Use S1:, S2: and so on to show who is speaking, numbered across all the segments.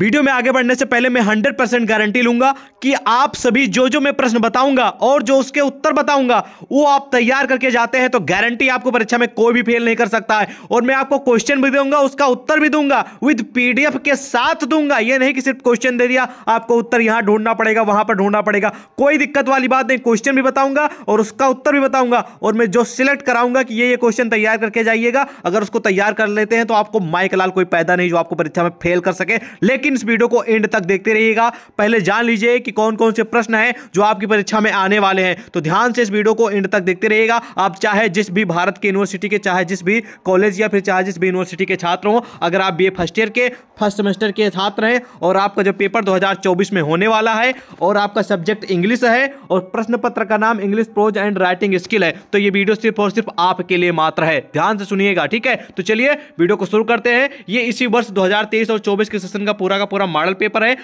S1: video में आगे बढ़ने से पहले मैं 100 परसेंट गारंटी लूंगा कि आप सभी जो जो मैं प्रश्न बताऊंगा और जो उसके उत्तर बताऊंगा वो आप तैयार करके जाते हैं तो गारंटी आपको परीक्षा में कोई भी फेल नहीं कर सकता है और मैं आपको क्वेश्चन भी दूंगा उसका उत्तर भी दूंगा विद पीडीएफ के साथ दूंगा ये नहीं कि सिर्फ क्वेश्चन दे दिया आपको उत्तर यहां ढूंढना पड़ेगा वहां पर ढूंढना पड़ेगा कोई दिक्कत वाली बात नहीं क्वेश्चन भी बताऊंगा और उसका उत्तर भी बताऊंगा और मैं जो सिलेक्ट कराऊंगा कि ये ये क्वेश्चन तैयार करके जाइएगा अगर उसको तैयार कर लेते हैं तो आपको माइक लाल कोई पैदा नहीं जो आपको परीक्षा में फेल कर सके लेकिन लेकिन इस वीडियो को एंड तक देखते रहिएगा पहले जान लीजिए कि कौन कौन से प्रश्न है जो आपकी परीक्षा में आने वाले हैं तो ध्यान से इस वीडियो को एंड तक देखते रहिएगा आप चाहे जिस भी भारत के यूनिवर्सिटी के चाहे जिस भी कॉलेज या फिर चाहे जिस भी यूनिवर्सिटी के छात्र हों अगर आप बी फर्स्ट ईयर के फर्स्ट सेमेस्टर के छात्र हैं और आपका जो पेपर 2024 में होने वाला है और आपका सब्जेक्ट इंग्लिश है और प्रश्न पत्र का नाम English prose and writing skill है तो ये वीडियो सिर्फ और सिर्फ आपके लिए मात्र है ध्यान से सुनिएगा ठीक है तो चलिए वीडियो को शुरू करते हैं ये इसी वर्ष 2023 और 24 के सेशन का पूरा पूरा का पूरा मॉडल पेपर है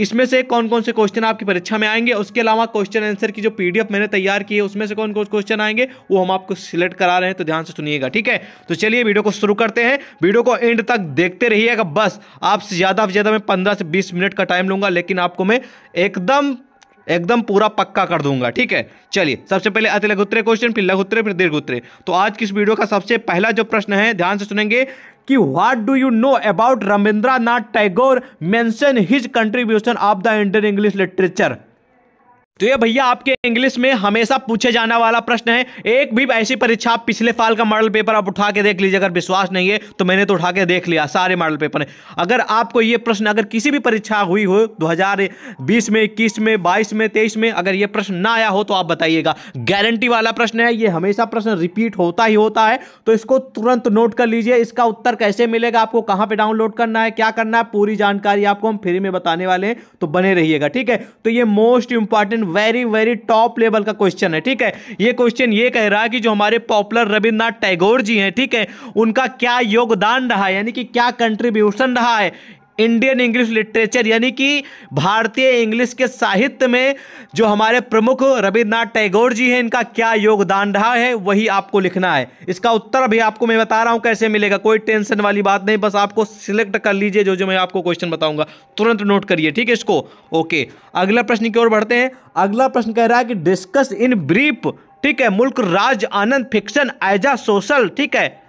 S1: इसमें से कौन कौन से क्वेश्चन आपकी परीक्षा में आएंगे उसके अलावा क्वेश्चन आंसर की जो पीडीएफ मैंने तैयार की है उसमें से कौन कौन क्वेश्चन आएंगे वो हम आपको सिलेक्ट करा रहे हैं तो ध्यान से सुनिएगा ठीक है तो चलिए वीडियो को शुरू करते हैं वीडियो को एंड तक देखते रहिएगा बस आपसे ज़्यादा से ज़्यादा मैं पंद्रह से बीस मिनट का टाइम लूंगा लेकिन आपको मैं एकदम एकदम पूरा पक्का कर दूंगा ठीक है चलिए सबसे पहले अति लघुत्तरे क्वेश्चन फिर लघुत्तरे फिर दीर्घ उत्तरे तो आज की इस वीडियो का सबसे पहला जो प्रश्न है ध्यान से सुनेंगे कि what do you know about Rabindranath Tagore mention his contribution of the Indian English literature तो ये भैया आपके इंग्लिश में हमेशा पूछे जाने वाला प्रश्न है एक भी ऐसी परीक्षा आप पिछले साल का मॉडल पेपर आप उठा के देख लीजिए अगर विश्वास नहीं है तो मैंने तो उठा के देख लिया सारे मॉडल पेपर अगर आपको ये प्रश्न अगर किसी भी परीक्षा हुई हो 2020 में इक्कीस में बाईस में तेईस में अगर ये प्रश्न ना आया हो तो आप बताइएगा गारंटी वाला प्रश्न है ये हमेशा प्रश्न रिपीट होता ही होता है तो इसको तुरंत नोट कर लीजिए इसका उत्तर कैसे मिलेगा आपको कहाँ पर डाउनलोड करना है क्या करना है पूरी जानकारी आपको हम फ्री में बताने वाले हैं तो बने रहिएगा ठीक है तो ये most important very very top level का क्वेश्चन है ठीक है ये क्वेश्चन ये कह रहा है कि जो हमारे पॉपुलर रविन्द्रनाथ टैगोर जी हैं ठीक है उनका क्या योगदान रहा है यानी कि क्या कंट्रीब्यूशन रहा है इंडियन इंग्लिश लिटरेचर यानी कि भारतीय इंग्लिश के साहित्य में जो हमारे प्रमुख रविन्द्रनाथ टैगोर जी हैं इनका क्या योगदान रहा है वही आपको लिखना है इसका उत्तर भी आपको मैं बता रहा हूं कैसे मिलेगा कोई टेंशन वाली बात नहीं बस आपको सिलेक्ट कर लीजिए जो जो मैं आपको क्वेश्चन बताऊंगा तुरंत नोट करिए ठीक है इसको ओके अगला प्रश्न की ओर बढ़ते हैं अगला प्रश्न कह रहा है कि डिस्कस इन ब्रीफ ठीक है Mulk Raj Anand fiction as a social ठीक है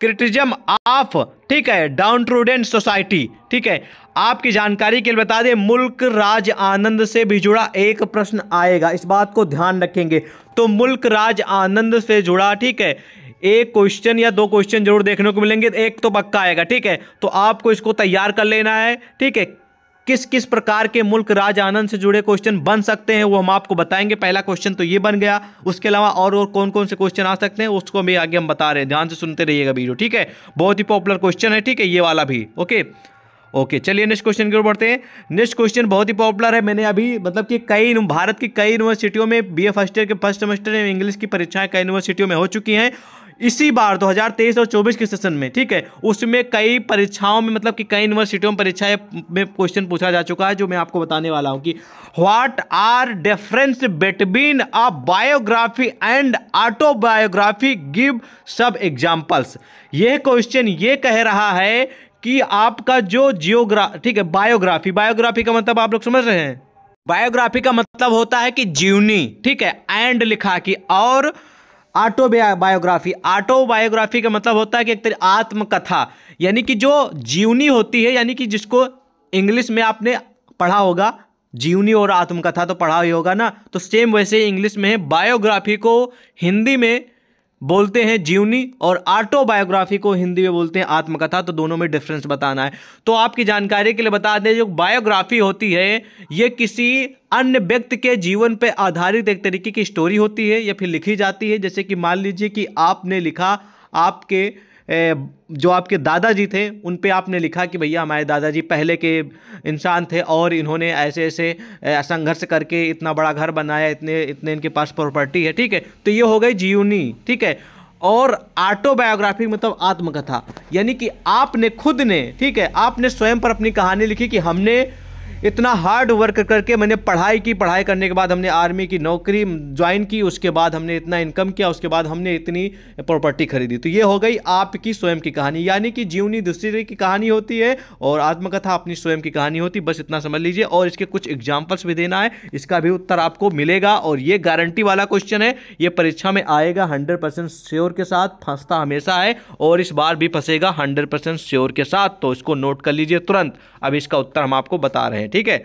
S1: क्रिटिजम ऑफ ठीक है डाउन ट्रूडेंट सोसाइटी ठीक है आपकी जानकारी के लिए बता दें मुल्क राज आनंद से भी जुड़ा एक प्रश्न आएगा इस बात को ध्यान रखेंगे तो मुल्क राज आनंद से जुड़ा ठीक है एक क्वेश्चन या दो क्वेश्चन जरूर देखने को मिलेंगे एक तो पक्का आएगा ठीक है तो आपको इसको तैयार कर लेना है ठीक है किस किस प्रकार के मुल्क राज आनंद से जुड़े क्वेश्चन बन सकते हैं वो हम आपको बताएंगे पहला क्वेश्चन तो ये बन गया उसके अलावा और और कौन कौन से क्वेश्चन आ सकते हैं उसको भी आगे हम बता रहे हैं ध्यान से सुनते रहिएगा वीडियो ठीक है बहुत ही पॉपुलर क्वेश्चन है ठीक है ये वाला भी ओके ओके चलिए नेक्स्ट क्वेश्चन की ओर बढ़ते हैं नेक्स्ट क्वेश्चन बहुत ही पॉपुलर है मैंने अभी मतलब कि कई भारत की कई यूनिवर्सिटियों में बी ए फर्स्ट ईयर के फर्स्ट सेमेस्टर में इंग्लिश की परीक्षाएं कई यूनिवर्सिटियों में हो चुकी हैं इसी बार 2023 तो और 24 के सेशन में ठीक है उसमें कई परीक्षाओं में मतलब कि कई यूनिवर्सिटियों में परीक्षाएं में क्वेश्चन पूछा जा चुका है जो मैं आपको बताने वाला हूं कि what are difference between a biography and autobiography give some examples यह क्वेश्चन ये कह रहा है कि आपका जो जियोग्रा ठीक है बायोग्राफी बायोग्राफी का मतलब आप लोग समझ रहे हैं बायोग्राफी का मतलब होता है कि जीवनी ठीक है एंड लिखा कि और ऑटो बायोग्राफी ऑटो बायोग्राफी का मतलब होता है कि एक तरह आत्मकथा यानी कि जो जीवनी होती है यानी कि जिसको इंग्लिश में आपने पढ़ा होगा जीवनी और आत्मकथा तो पढ़ा ही होगा ना तो सेम वैसे इंग्लिश में है बायोग्राफी को हिंदी में बोलते हैं जीवनी और ऑटोबायोग्राफी को हिंदी में बोलते हैं आत्मकथा तो दोनों में डिफरेंस बताना है तो आपकी जानकारी के लिए बता दें जो बायोग्राफी होती है ये किसी अन्य व्यक्ति के जीवन पर आधारित एक तरीके की स्टोरी होती है या फिर लिखी जाती है जैसे कि मान लीजिए कि आपने लिखा आपके जो आपके दादाजी थे उन पे आपने लिखा कि भैया हमारे दादाजी पहले के इंसान थे और इन्होंने ऐसे ऐसे संघर्ष करके इतना बड़ा घर बनाया इतने इतने इनके पास प्रॉपर्टी है ठीक है तो ये हो गई जीवनी ठीक है और ऑटोबायोग्राफी मतलब आत्मकथा यानी कि आपने खुद ने ठीक है आपने स्वयं पर अपनी कहानी लिखी कि हमने इतना हार्ड वर्क करके मैंने पढ़ाई की पढ़ाई करने के बाद हमने आर्मी की नौकरी ज्वाइन की उसके बाद हमने इतना इनकम किया उसके बाद हमने इतनी प्रॉपर्टी खरीदी तो ये हो गई आपकी स्वयं की कहानी यानी कि जीवनी दूसरे की कहानी होती है और आत्मकथा अपनी स्वयं की कहानी होती बस इतना समझ लीजिए और इसके कुछ एग्जाम्पल्स भी देना है इसका भी उत्तर आपको मिलेगा और ये गारंटी वाला क्वेश्चन है ये परीक्षा में आएगा हंड्रेड परसेंट श्योर के साथ फंसता हमेशा है और इस बार भी फंसेगा हंड्रेड परसेंट श्योर के साथ तो इसको नोट कर लीजिए तुरंत अब इसका उत्तर हम आपको बता रहे हैं ठीक है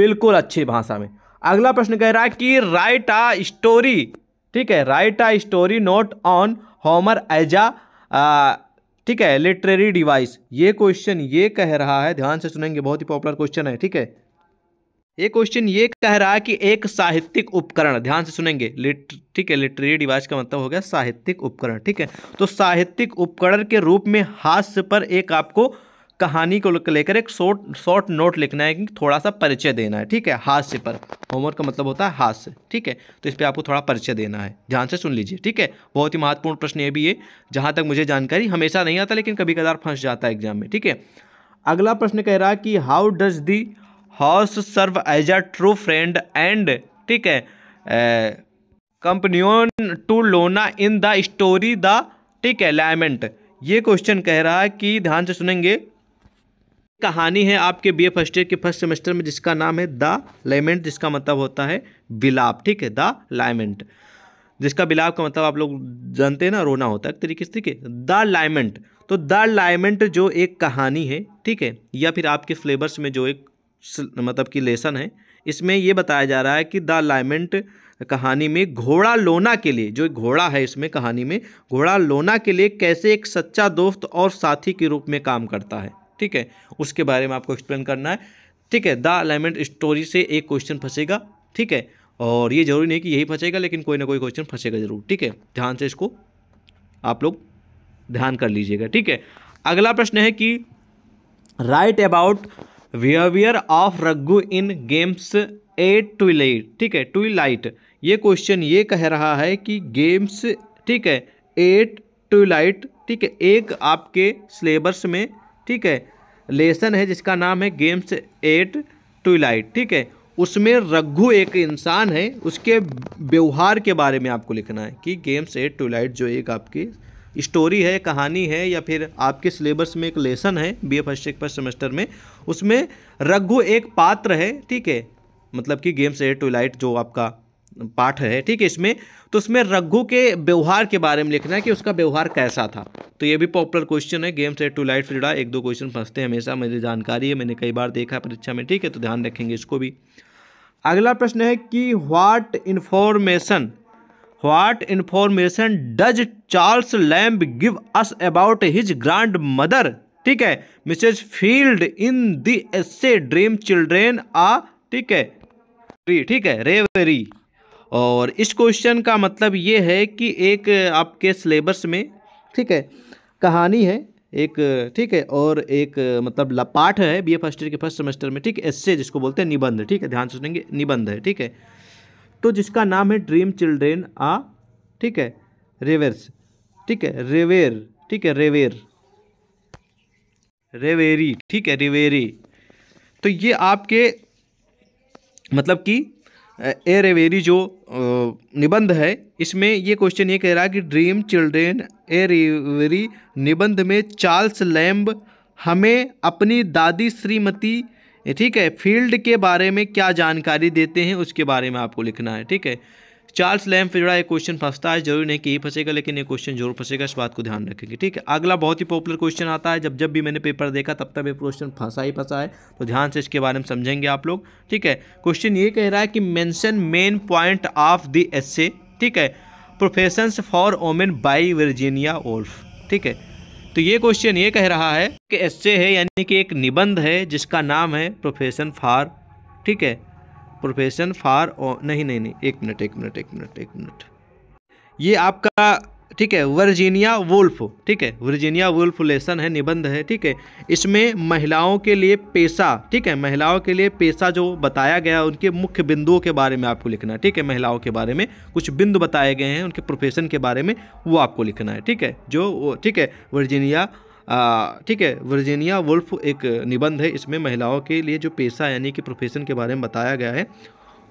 S1: बिल्कुल अच्छी भाषा में अगला प्रश्न कह रहा है कि राइट आ स्टोरी ठीक है right a story note on Homer as a ठीक है लिटरेरी डिवाइस ये क्वेश्चन ये कह रहा है ध्यान से सुनेंगे बहुत ही पॉपुलर क्वेश्चन है ठीक है ये क्वेश्चन ये कह रहा है कि एक साहित्यिक उपकरण ध्यान से सुनेंगे लिट ठीक है लिटरेरी डिवाइस का मतलब हो गया साहित्यिक उपकरण ठीक है तो साहित्यिक उपकरण के रूप में हास्य पर एक आपको कहानी को लेकर एक शॉर्ट शॉर्ट नोट लिखना है कि थोड़ा सा परिचय देना है ठीक है हास्य पर होमवर्क का मतलब होता है हास्य ठीक है तो इस पर आपको थोड़ा परिचय देना है ध्यान से सुन लीजिए ठीक है बहुत ही महत्वपूर्ण प्रश्न ये भी है जहाँ तक मुझे जानकारी हमेशा नहीं आता लेकिन कभी कदार फंस जाता है एग्जाम में ठीक है अगला प्रश्न कह रहा है कि how does the horse serve as a true friend and ठीक है कंपनियोन टू लोना इन द स्टोरी द ठीक है लैमेंट ये क्वेश्चन कह रहा है कि ध्यान से सुनेंगे कहानी है आपके बी ए फर्स्ट ईयर के फर्स्ट सेमेस्टर में जिसका नाम है द लाइमेंट जिसका मतलब होता है बिलाप ठीक है द लाइमेंट जिसका बिलाप का मतलब आप लोग जानते हैं ना रोना होता है तरीके से ठीक है द लाइमेंट तो द लाइमेंट जो एक कहानी है ठीक है या फिर आपके फ्लेवर्स में जो एक मतलब कि लेसन है इसमें ये बताया जा रहा है कि द लाइमेंट कहानी में घोड़ा लोना के लिए जो घोड़ा है इसमें कहानी में घोड़ा लोना के लिए कैसे एक सच्चा दोस्त और साथी के रूप में काम करता है ठीक है उसके बारे में आपको एक्सप्लेन करना है ठीक है द अलाइनमेंट स्टोरी से एक क्वेश्चन फंसेगा ठीक है और ये जरूरी नहीं कि यही फंसेगा लेकिन कोई ना कोई क्वेश्चन फंसेगा जरूर ठीक है ध्यान से इसको आप लोग ध्यान कर लीजिएगा ठीक है अगला प्रश्न है कि write about behaviour of Raghu in games to twilight ठीक है ट्विलाइट ये क्वेश्चन ये कह रहा है कि गेम्स ठीक है एट ट्विलाइट ठीक है एक आपके सिलेबस में ठीक है लेसन है जिसका नाम है गेम्स एट ट्विलाइट ठीक है उसमें रघु एक इंसान है उसके व्यवहार के बारे में आपको लिखना है कि गेम्स एट ट्विलाइट जो एक आपकी स्टोरी है कहानी है या फिर आपके सिलेबस में एक लेसन है B A first first semester में उसमें रघु एक पात्र है ठीक है मतलब कि गेम्स एट ट्विलाइट जो आपका पाठ है ठीक है इसमें तो उसमें रघु के व्यवहार के बारे में लिखना है कि उसका व्यवहार कैसा था तो ये भी पॉपुलर क्वेश्चन है गेम्स से टू लाइट से जुड़ा एक दो क्वेश्चन फंसते हैं हमेशा मुझे जानकारी है मैंने कई बार देखा परीक्षा में ठीक है तो ध्यान रखेंगे इसको भी अगला प्रश्न है कि what information what information does Charles Lamb give us about his grandmother ठीक है Mrs Field in the essay dream children uh ठीक है ठीक है रेवरी और इस क्वेश्चन का मतलब ये है कि एक आपके सिलेबस में ठीक है कहानी है एक ठीक है और एक मतलब पाठ है बी ए फर्स्ट ईयर के फर्स्ट सेमेस्टर में ठीक है एस्से जिसको बोलते हैं निबंध ठीक है ध्यान से सुनेंगे निबंध है ठीक है तो जिसका नाम है ड्रीम चिल्ड्रेन आ ठीक है रेवेर्स ठीक है रेवेर ठीक है रेवेर रेवेरी ठीक है रेवेरी तो ये आपके मतलब कि ए रेवेरी जो निबंध है इसमें ये क्वेश्चन ये कह रहा है कि ड्रीम चिल्ड्रेन ए रेवेरी निबंध में चार्ल्स लैम्ब हमें अपनी दादी श्रीमती ठीक है फील्ड के बारे में क्या जानकारी देते हैं उसके बारे में आपको लिखना है ठीक है चार्ल्स लैम से जुड़ा एक क्वेश्चन फंसता है जरूरी नहीं कि ही फंसेगा लेकिन ये क्वेश्चन जरूर फंसेगा इस बात को ध्यान रखेंगे ठीक है अगला बहुत ही पॉपुलर क्वेश्चन आता है जब जब भी मैंने पेपर देखा तब तक ये क्वेश्चन फंसा ही फंसा है तो ध्यान से इसके बारे में समझेंगे आप लोग ठीक है क्वेश्चन ये कह रहा है कि mention main point of the essay ठीक है profession for women by Virginia Woolf ठीक है तो ये क्वेश्चन ये कह रहा है कि एस है यानी कि एक निबंध है जिसका नाम है प्रोफेशन फॉर ठीक है प्रोफेशन फार नहीं नहीं नहीं एक मिनट एक मिनट एक मिनट एक मिनट ये आपका ठीक है वर्जीनिया वुल्फ ठीक है वर्जीनिया वुल्फ लेसन है निबंध है ठीक है इसमें महिलाओं के लिए पेशा ठीक है महिलाओं के लिए पेशा जो बताया गया उनके मुख्य बिंदुओं के बारे में आपको लिखना है ठीक है महिलाओं के बारे में कुछ बिंदु बताए गए हैं उनके प्रोफेशन के बारे में वो आपको लिखना है ठीक है जो ठीक है वर्जीनिया ठीक है वर्जीनिया वुल्फ एक निबंध है इसमें महिलाओं के लिए जो पेशा यानी कि प्रोफेशन के बारे में बताया गया है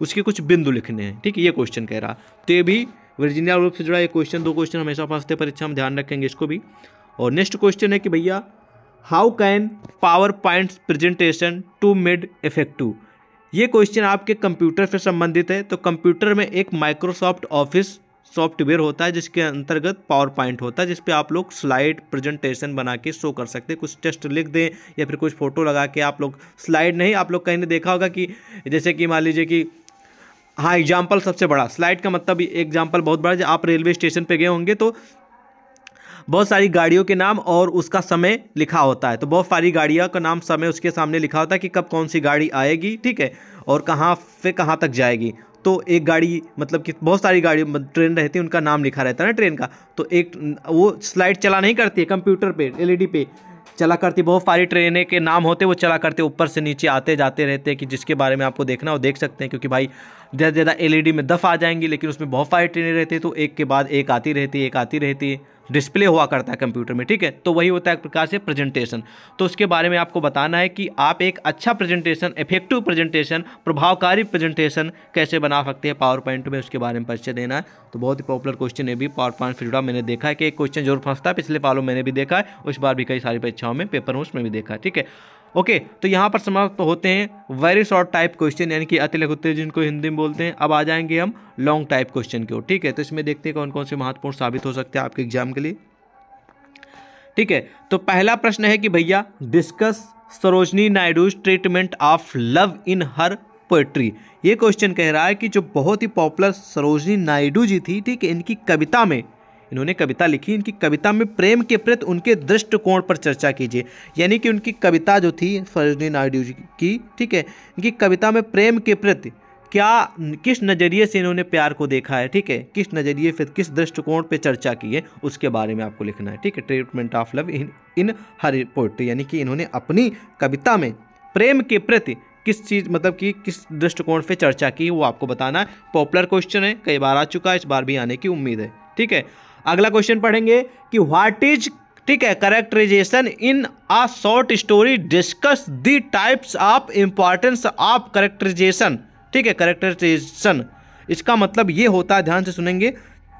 S1: उसके कुछ बिंदु लिखने हैं ठीक है ये क्वेश्चन कह रहा तो ये भी वर्जीनिया वुल्फ से जुड़ा ये क्वेश्चन दो क्वेश्चन हमेशा पास थे परीक्षा हम ध्यान रखेंगे इसको भी और नेक्स्ट क्वेश्चन है कि भैया how can power point presentation to made effective ये क्वेश्चन आपके कंप्यूटर से संबंधित है तो कंप्यूटर में एक माइक्रोसॉफ्ट ऑफिस सॉफ्टवेयर होता है जिसके अंतर्गत पावर पॉइंट होता है जिसपे आप लोग स्लाइड प्रेजेंटेशन बना के शो कर सकते हैं कुछ टेस्ट लिख दें या फिर कुछ फ़ोटो लगा के आप लोग स्लाइड नहीं आप लोग कहीं ने देखा होगा कि जैसे कि मान लीजिए कि हाँ एग्जाम्पल सबसे बड़ा स्लाइड का मतलब एग्जाम्पल बहुत बड़ा जब आप रेलवे स्टेशन पर गए होंगे तो बहुत सारी गाड़ियों के नाम और उसका समय लिखा होता है तो बहुत सारी गाड़ियों का नाम समय उसके सामने लिखा होता है कि कब कौन सी गाड़ी आएगी ठीक है और कहाँ से कहाँ तक जाएगी तो एक गाड़ी मतलब कि बहुत सारी गाड़ी मतलब ट्रेन रहती है उनका नाम लिखा रहता है ना ट्रेन का तो एक वो स्लाइड चला नहीं करती है कंप्यूटर पे एलईडी पे चला करती बहुत सारी ट्रेनें के नाम होते वो चला करते ऊपर से नीचे आते जाते रहते हैं कि जिसके बारे में आपको देखना हो देख सकते हैं क्योंकि भाई ज़्यादा ज़्यादा एल में दफ़ आ जाएंगी लेकिन उसमें बहुत सारी ट्रेनें रहती है तो एक के बाद एक आती रहती है एक आती रहती है डिस्प्ले हुआ करता है कंप्यूटर में ठीक है तो वही होता है एक प्रकार से प्रेजेंटेशन तो उसके बारे में आपको बताना है कि आप एक अच्छा प्रेजेंटेशन इफेक्टिव प्रेजेंटेशन प्रभावकारी प्रेजेंटेशन कैसे बना सकते हैं पावर पॉइंट में उसके बारे में परिचय देना है तो बहुत ही पॉपुलर क्वेश्चन है भी पावर पॉइंट से जुड़ा मैंने देखा है कि एक क्वेश्चन जरूर फंसता है पिछले पालों मैंने भी देखा है उस बार भी कई सारी परीक्षाओं में पेपर में उसमें भी देखा है ठीक है ओके तो यहाँ पर समाप्त होते हैं वेरी शॉर्ट टाइप क्वेश्चन यानी कि अति लघुत्तर जिनको हिंदी में बोलते हैं अब आ जाएंगे हम लॉन्ग टाइप क्वेश्चन की ओर ठीक है तो इसमें देखते हैं कौन कौन से महत्वपूर्ण साबित हो सकते हैं आपके एग्जाम के लिए ठीक है तो पहला प्रश्न है कि भैया discuss Sarojini Naidu's treatment of love in her poetry ये क्वेश्चन कह रहा है कि जो बहुत ही पॉपुलर सरोजनी नायडू जी थी ठीक है इनकी कविता में इन्होंने कविता लिखी इनकी कविता में प्रेम के प्रति उनके दृष्टिकोण पर चर्चा कीजिए यानी कि उनकी कविता जो थी सरोजनी नायडू जी की ठीक है इनकी कविता में प्रेम के प्रति क्या किस नज़रिए से इन्होंने प्यार को देखा है ठीक है किस नज़रिए फिर किस दृष्टिकोण पे चर्चा की है उसके बारे में आपको लिखना है ठीक है treatment of love in in her poetry यानी कि इन्होंने अपनी कविता में प्रेम के प्रति किस चीज़ मतलब कि किस दृष्टिकोण पे चर्चा की वो आपको बताना है पॉपुलर क्वेश्चन है कई बार आ चुका है इस बार भी आने की उम्मीद है ठीक है अगला क्वेश्चन पढ़ेंगे कि व्हाट इज ठीक है characterisation in a short story discuss the types of importance of characterisation ठीक है करेक्टराइजेशन इसका मतलब ये होता है ध्यान से सुनेंगे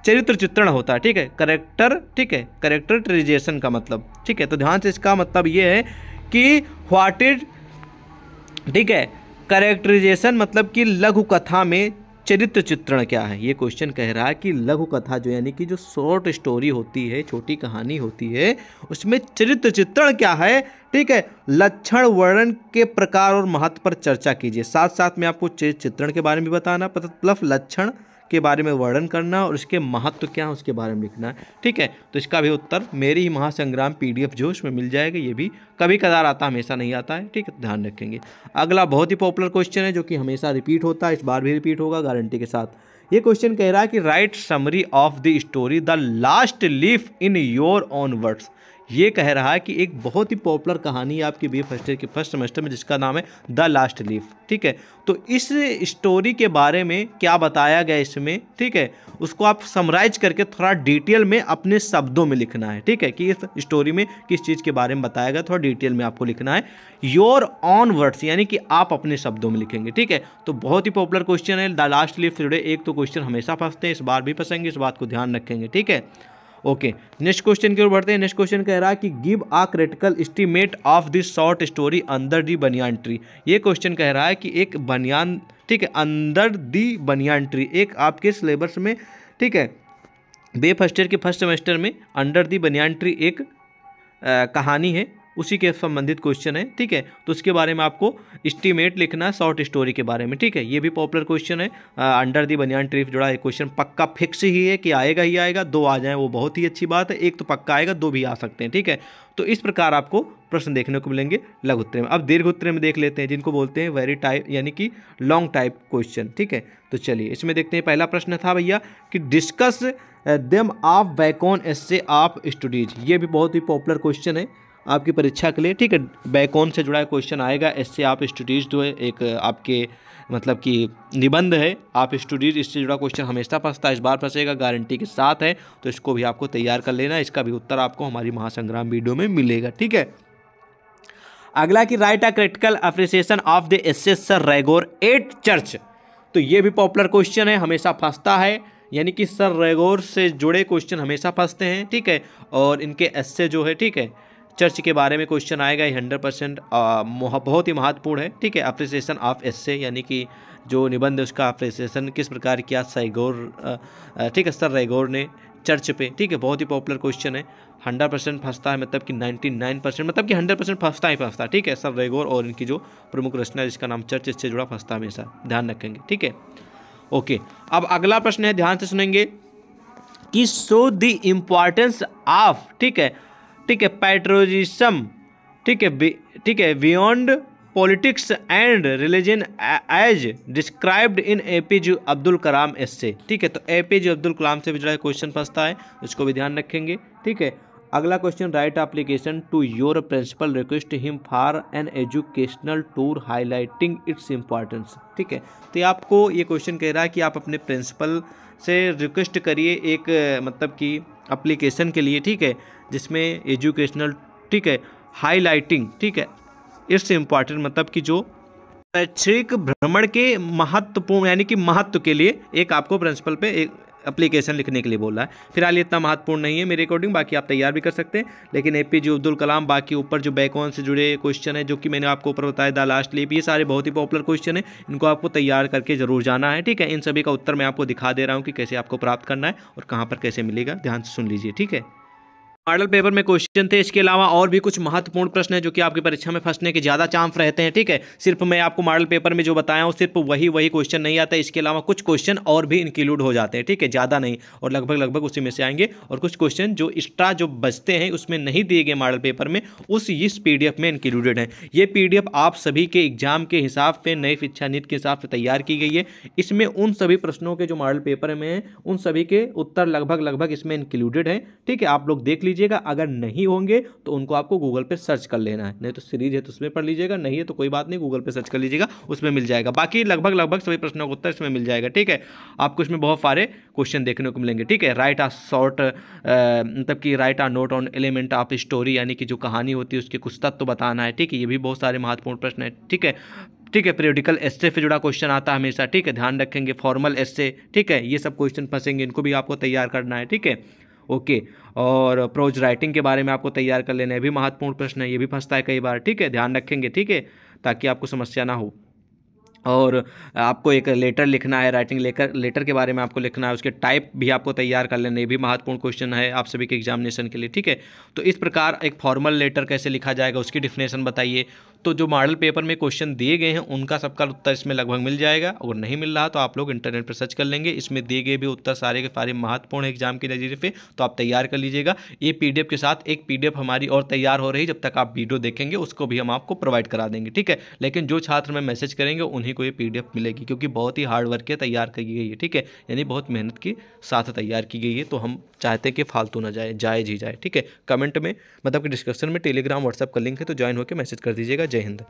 S1: चरित्र चित्रण होता है ठीक है करेक्टर ठीक है करेक्टराइजेशन का मतलब ठीक है तो ध्यान से इसका मतलब ये है कि व्हाट इज ठीक है करेक्टराइजेशन मतलब कि लघु कथा में चरित्र चित्रण क्या है ये क्वेश्चन कह रहा है कि लघु कथा जो यानी कि जो शॉर्ट स्टोरी होती है छोटी कहानी होती है उसमें चरित्र चित्रण क्या है ठीक है लक्षण वर्णन के प्रकार और महत्व पर चर्चा कीजिए साथ साथ में आपको चरित्र चित्रण के बारे में बताना मतलब लक्षण के बारे में वर्णन करना और इसके महत्व क्या है उसके बारे में लिखना है ठीक है तो इसका भी उत्तर मेरी ही महासंग्राम पीडीएफ जो उसमें मिल जाएगा ये भी कभी कदार आता हमेशा नहीं आता है ठीक है तो ध्यान रखेंगे अगला बहुत ही पॉपुलर क्वेश्चन है जो कि हमेशा रिपीट होता है इस बार भी रिपीट होगा गारंटी के साथ ये क्वेश्चन कह रहा है कि write summary of the story the last leaf in your own words ये कह रहा है कि एक बहुत ही पॉपुलर कहानी है आपकी बी फर्स्ट ईयर के फर्स्ट सेमेस्टर में जिसका नाम है द लास्ट लीफ ठीक है तो इस स्टोरी के बारे में क्या बताया गया इसमें ठीक है उसको आप समराइज करके थोड़ा डिटेल में अपने शब्दों में लिखना है ठीक है कि इस स्टोरी में किस चीज़ के बारे में बताया गया थोड़ा डिटेल में आपको लिखना है योर ऑन वर्ड्स यानी कि आप अपने शब्दों में लिखेंगे ठीक है तो बहुत ही पॉपुलर क्वेश्चन है द लास्ट लीफ जुड़े एक तो क्वेश्चन हमेशा फंसते हैं इस बार भी फंसेंगे इस बात को ध्यान रखेंगे ठीक है ओके नेक्स्ट क्वेश्चन की ओर बढ़ते हैं नेक्स्ट क्वेश्चन कह रहा है कि give a critical estimate of this short story under the banyan tree ये क्वेश्चन कह रहा है कि एक बनियान ठीक है अंदर दी बनियान ट्री एक आपके सिलेबस में ठीक है बे फर्स्ट ईयर के फर्स्ट सेमेस्टर में अंडर दी बनियान ट्री एक आ, कहानी है उसी के संबंधित क्वेश्चन है ठीक है तो उसके बारे में आपको इस्टीमेट लिखना है शॉर्ट स्टोरी के बारे में ठीक है ये भी पॉपुलर क्वेश्चन है आ, अंडर दी बनियान ट्रीफ जुड़ा है क्वेश्चन पक्का फिक्स ही है कि आएगा ही आएगा दो आ जाए वो बहुत ही अच्छी बात है एक तो पक्का आएगा दो भी आ सकते हैं ठीक है तो इस प्रकार आपको प्रश्न देखने को मिलेंगे लघु उत्तर में अब दीर्घ उत्तर में देख लेते हैं जिनको बोलते हैं वेरी टाइप यानी कि लॉन्ग टाइप क्वेश्चन ठीक है तो चलिए इसमें देखते हैं पहला प्रश्न था भैया कि discuss theme of Bacon's essay of studies ये भी बहुत ही पॉपुलर क्वेश्चन है आपकी परीक्षा के लिए ठीक है बैकॉन से जुड़ा क्वेश्चन आएगा इससे आप स्टडीज जो है एक आपके मतलब कि निबंध है आप स्टडीज इससे जुड़ा क्वेश्चन हमेशा फंसता है इस बार फंसेगा गारंटी के साथ है तो इसको भी आपको तैयार कर लेना इसका भी उत्तर आपको हमारी महासंग्राम वीडियो में मिलेगा ठीक है अगला कि write a critical appreciation of the essay sir Roger at church तो ये भी पॉपुलर क्वेश्चन है हमेशा फंसता है यानी कि सर रेगोर से जुड़े क्वेश्चन हमेशा फंसते हैं ठीक है और इनके एस जो है ठीक है चर्च के बारे में क्वेश्चन आएगा ये हंड्रेड परसेंट बहुत ही महत्वपूर्ण है ठीक है अप्रिसिएशन ऑफ एस्से यानी कि जो निबंध है उसका अप्रिसिएशन किस प्रकार किया सैगोर ठीक है सर रैगोर ने चर्च पे ठीक है बहुत ही पॉपुलर क्वेश्चन है हंड्रेड परसेंट फंसता है मतलब कि नाइन्टी नाइन परसेंट मतलब कि हंड्रेड परसेंट फंसता ही फंसता ठीक है सर रेगोर और इनकी जो प्रमुख रचना जिसका नाम चर्च इससे जुड़ा फंसता हमेशा ध्यान रखेंगे ठीक है ओके अब अगला प्रश्न है ध्यान से सुनेंगे कि सो द इम्पॉर्टेंस ऑफ ठीक है ठीक है पैट्रोजिज्म ठीक है ठीक है beyond politics and religion as described in A P J Abdul Kalam essay ठीक है तो ए पी जे अब्दुल कलाम से भी है क्वेश्चन फंसता है उसको भी ध्यान रखेंगे ठीक है अगला question write application to your principal request him for an educational tour highlighting its importance ठीक है तो आपको ये क्वेश्चन कह रहा है कि आप अपने प्रिंसिपल से रिक्वेस्ट करिए एक मतलब कि अप्लीकेशन के लिए ठीक है जिसमें एजुकेशनल ठीक है हाईलाइटिंग ठीक है इट्स इम्पॉर्टेंट मतलब कि जो शैक्षिक भ्रमण के महत्वपूर्ण यानी कि महत्व के लिए एक आपको प्रिंसिपल पे एक अप्लीकेशन लिखने के लिए बोला है फिलहाल इतना महत्वपूर्ण नहीं है मेरे अकॉर्डिंग बाकी आप तैयार भी कर सकते हैं लेकिन ए पी जे अब्दुल कलाम बाकी ऊपर जो बैकऑन से जुड़े क्वेश्चन है जो कि मैंने आपको ऊपर बताया द लास्ट लिप ये सारे बहुत ही पॉपुलर क्वेश्चन है इनको आपको तैयार करके जरूर जाना है ठीक है इन सभी का उत्तर मैं आपको दिखा दे रहा हूँ कि कैसे आपको प्राप्त करना है और कहाँ पर कैसे मिलेगा ध्यान से सुन लीजिए ठीक है मॉडल पेपर में क्वेश्चन थे इसके अलावा और भी कुछ महत्वपूर्ण प्रश्न है जो कि आपकी परीक्षा में फंसने के ज़्यादा चांस रहते हैं ठीक है सिर्फ मैं आपको मॉडल पेपर में जो बताया हूँ सिर्फ वही वही क्वेश्चन नहीं आता इसके अलावा कुछ क्वेश्चन और भी इंक्लूड हो जाते हैं ठीक है ज़्यादा नहीं और लगभग लगभग उसी में से आएंगे और कुछ क्वेश्चन जो एक्स्ट्रा जो बचते हैं उसमें नहीं दिए गए मॉडल पेपर में उस इस पी में इंक्लूडेड है ये पी आप सभी के एग्जाम के हिसाब से नई शिक्षा नीति के हिसाब से तैयार की गई है इसमें उन सभी प्रश्नों के जो मॉडल पेपर में उन सभी के उत्तर लगभग लगभग इसमें इंक्लूडेड है ठीक है आप लोग देख लीजिए लीजिएगा अगर नहीं होंगे तो उनको आपको गूगल पर सर्च कर लेना है नहीं तो सीरीज है तो उसमें पढ़ लीजिएगा नहीं है तो कोई बात नहीं गूगल पर सर्च कर लीजिएगा उसमें मिल जाएगा बाकी लगभग लगभग सभी प्रश्नों का उत्तर इसमें मिल जाएगा ठीक है आपको इसमें बहुत सारे क्वेश्चन देखने को मिलेंगे ठीक है राइट आ शॉर्ट मतलब कि write a note on element of story यानी कि जो कहानी होती है उसके कुछ तत्व तो बताना है ठीक है ये भी बहुत सारे महत्वपूर्ण प्रश्न है ठीक है ठीक है पीरियोडिकल एस्से से जुड़ा क्वेश्चन आता है हमेशा ठीक है ध्यान रखेंगे फॉर्मल एस्से ठीक है ये सब क्वेश्चन फंसेंगे इनको भी आपको तैयार करना है ठीक है ओके और प्रोज राइटिंग के बारे में आपको तैयार कर लेना है भी महत्वपूर्ण प्रश्न है ये भी फंसता है कई बार ठीक है ध्यान रखेंगे ठीक है ताकि आपको समस्या ना हो और आपको एक लेटर लिखना है राइटिंग लेकर लेटर के बारे में आपको लिखना है उसके टाइप भी आपको तैयार कर लेना ये भी महत्वपूर्ण क्वेश्चन है आप सभी के एग्जामिनेशन के लिए ठीक है तो इस प्रकार एक फॉर्मल लेटर कैसे लिखा जाएगा उसकी डिफिनेशन बताइए तो जो मॉडल पेपर में क्वेश्चन दिए गए हैं उनका सबका उत्तर इसमें लगभग मिल जाएगा अगर नहीं मिल रहा तो आप लोग इंटरनेट पर सर्च कर लेंगे इसमें दिए गए भी उत्तर सारे के सारे महत्वपूर्ण एग्जाम के नज़रिए पे तो आप तैयार कर लीजिएगा ये पीडीएफ के साथ एक पीडीएफ हमारी और तैयार हो रही जब तक आप वीडियो देखेंगे उसको भी हम आपको प्रोवाइड करा देंगे ठीक है लेकिन जो छात्र हमें मैसेज करेंगे उन्हीं कंपनी को ये पी मिलेगी क्योंकि बहुत ही हार्ड वर्क है तैयार की गई है ठीक है यानी बहुत मेहनत के साथ तैयार की गई है तो हम चाहते हैं कि फालतू ना जाए जायज ही जाए ठीक है कमेंट में मतलब कि डिस्क्रिप्शन में टेलीग्राम व्हाट्सअप का लिंक है तो ज्वाइन होकर मैसेज कर दीजिएगा जय हिंद